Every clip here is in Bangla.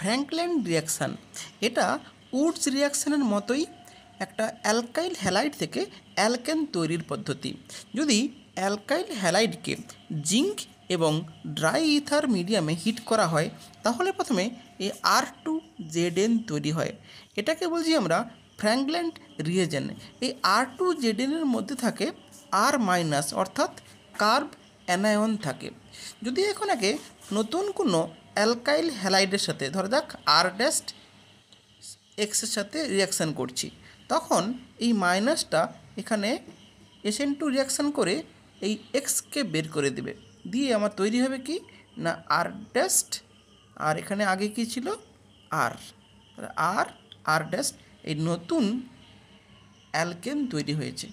ফ্র্যাঙ্কলেন রিয়াকশান এটা উডস রিয়াকশানের মতোই একটা অ্যালকাইল হ্যালাইড থেকে অ্যালকেন তৈরির পদ্ধতি যদি অ্যালকাইল হ্যালাইডকে জিঙ্ক এবং ড্রাই ইথার মিডিয়ামে হিট করা হয় তাহলে প্রথমে R two Z N তৈরি হয় এটাকে বলছি আমরা ফ্র্যাঙ্কল্যান্ড রিয়েজেন এই আর টু জেড এনের মধ্যে থাকে আর মাইনাস অর্থাৎ কার্ব অ্যানায়ন থাকে যদি এখন আগে নতুন কোনো অ্যালকাইল হ্যালাইডের সাথে ধরে দেখ আর ড্যাস্ট এক্সের সাথে রিয়াকশান করছি তখন এই মাইনাসটা এখানে এসএন টু রিয়াকশান করে এই এক্সকে বের করে দেবে দিয়ে আমার তৈরি হবে কি না আর ড্যাস্ট আর এখানে আগে কি ছিল আর আর আর ড্যাস্ট এই নতুন অ্যালকেন তৈরি হয়েছে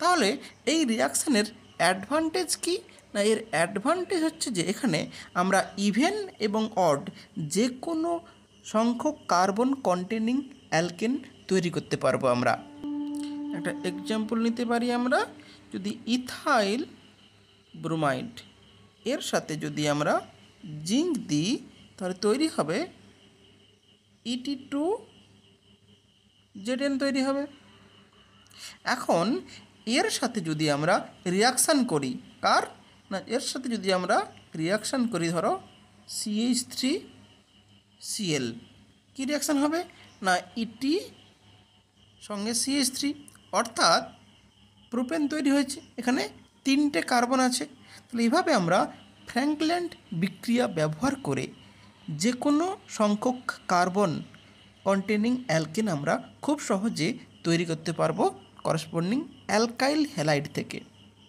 তাহলে এই রিয়াকশানের অ্যাডভান্টেজ কি না এর অ্যাডভান্টেজ হচ্ছে যে এখানে আমরা ইভেন এবং অড যে কোনো সংখ্যক কার্বন কন্টেনিং অ্যালকেন তৈরি করতে পারবো আমরা একটা এক্সাম্পল নিতে পারি আমরা যদি ইথাইল ব্রোমাইড এর সাথে যদি আমরা জিঙ্ক দিই তাহলে তৈরি হবে ইটি টু জেডেন তৈরি হবে এখন এর সাথে যদি আমরা রিয়াকশান করি কার না এর সাথে যদি আমরা রিয়াকশান করি ধরো সিএইচ থ্রি সিএল কী রিয়াকশান হবে না ইটি e সঙ্গে সিএইচ থ্রি অর্থাৎ প্রোপেন তৈরি হয়েছে এখানে তিনটে কার্বন আছে তাহলে এইভাবে আমরা ফ্র্যাঙ্কল্যান্ড বিক্রিয়া ব্যবহার করে যে কোনো সংখ্যক কার্বন কন্টেনিং অ্যালকেন আমরা খুব সহজে তৈরি করতে পারবো করসপন্ডিং অ্যালকাইল হ্যালাইড থেকে